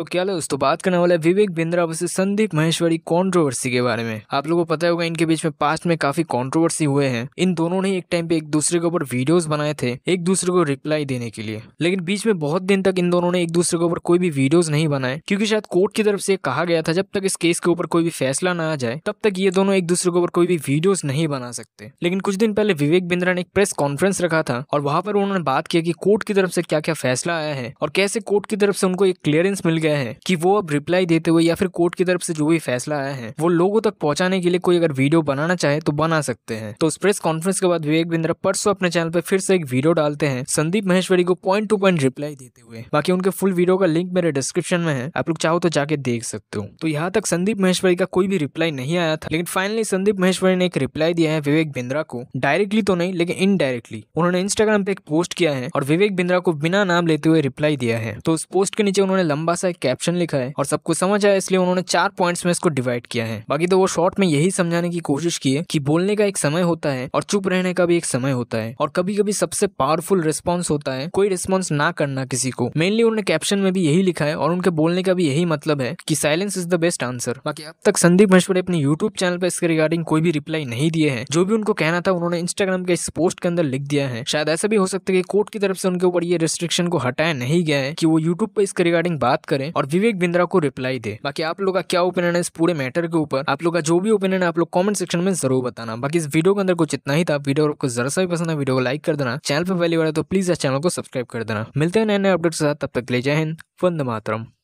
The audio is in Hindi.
तो क्या लो दोस्तों बात करने वाले विवेक बिंद्रा वैसे संदीप महेश्वरी कॉन्ट्रोवर्सी के बारे में आप लोगों को पता होगा इनके बीच में पास्ट में काफी कॉन्ट्रोवर्सी हुए हैं इन दोनों ने एक टाइम पे एक दूसरे के ऊपर वीडियोस बनाए थे एक दूसरे को रिप्लाई देने के लिए लेकिन बीच में बहुत दिन तक इन दोनों ने एक दूसरे के ऊपर कोई भी वीडियोज नहीं बनाए क्योंकि शायद कोर्ट की तरफ से कहा गया था जब तक इस केस के ऊपर कोई भी फैसला ना आ जाए तब तक ये दोनों एक दूसरे के ऊपर कोई भी वीडियोज नहीं बना सकते लेकिन कुछ दिन पहले विवेक बिंद्रा ने एक प्रेस कॉन्फ्रेंस रखा था और वहां पर उन्होंने बात किया कि कोर्ट की तरफ से क्या क्या फैसला आया है और कैसे कोर्ट की तरफ से उनको एक क्लियरेंस मिल गया विषय है कि वो अब रिप्लाई देते हुए या फिर कोर्ट की तरफ से जो भी फैसला आया है वो लोगों तक पहुंचाने के लिए कोई अगर वीडियो बनाना चाहे तो बना सकते हैं तो उस प्रेस कॉन्फ्रेंस के बाद विवेक बिंद्रा परसों अपने चैनल पर फिर से एक वीडियो डालते हैं संदीप महेश्वरी को पॉइंट टू पॉइंट रिप्लाई देते हुए बाकी उनके फुल वीडियो का लिंक मेरे डिस्क्रिप्शन में है आप लोग चाहो तो जाके देख सकते हो तो यहाँ तक संदीप महेश्वरी का कोई भी रिप्लाई नहीं आया था लेकिन फाइनली संदीप महेश्वरी ने एक रिप्लाई दिया है विवेक बिंद्रा को डायरेक्टली तो नहीं लेकिन इनडायरेक्टली उन्होंने इंस्टाग्राम पे एक पोस्ट किया है और विवेक बिंद्रा को बिना नाम लेते हुए रिप्लाई दिया है तो उस पोस्ट के नीचे उन्होंने लंबा सा सा एक कैप्शन लिखा है और सब कुछ समझ आया इसलिए उन्होंने चार पॉइंट्स में इसको डिवाइड किया है बाकी तो वो शॉर्ट में यही समझाने की कोशिश की है कि बोलने का एक समय होता है और चुप रहने का भी एक समय होता है और कभी कभी सबसे पावरफुल रिस्पॉन्स होता है कोई रिस्पॉन्स ना करना किसी को मेनली उन्होंने कैप्शन में भी यही लिखा है और उनके बोलने का भी यही मतलब है कि silence is the best answer बाकी अब तक संदीप मशवरे अपने यूट्यूब चैनल पर इसके रिगार्डिंग कोई भी रिप्लाई नहीं दिए हैं जो भी उनको कहना था उन्होंने इंस्टाग्राम के इस पोस्ट के अंदर लिख दिया है शायद ऐसा भी हो सकता है कि कोर्ट की तरफ से उनके ऊपर ये रिस्ट्रिक्शन को हटाया नहीं गया है कि वो यूट्यूब पर इसके रिगार्डिंग बात करें करें और विवेक बिंद्रा को रिप्लाई दे बाकी आप लोग का क्या ओपिनियन है इस पूरे मैटर के ऊपर आप लोग का जो भी ओपिनियन है आप लोग कॉमेंट सेक्शन में जरूर बताना बाकी इस वीडियो के अंदर कुछ इतना ही था वीडियो आपको जरा सा भी पसंद है वीडियो को लाइक कर देना चैनल पर पहली बार तो प्लीज इस चैनल को सब्सक्राइब कर देना मिलते हैं नए नए अपडेट के साथ तब तक ले जय हिंद वंद मातरम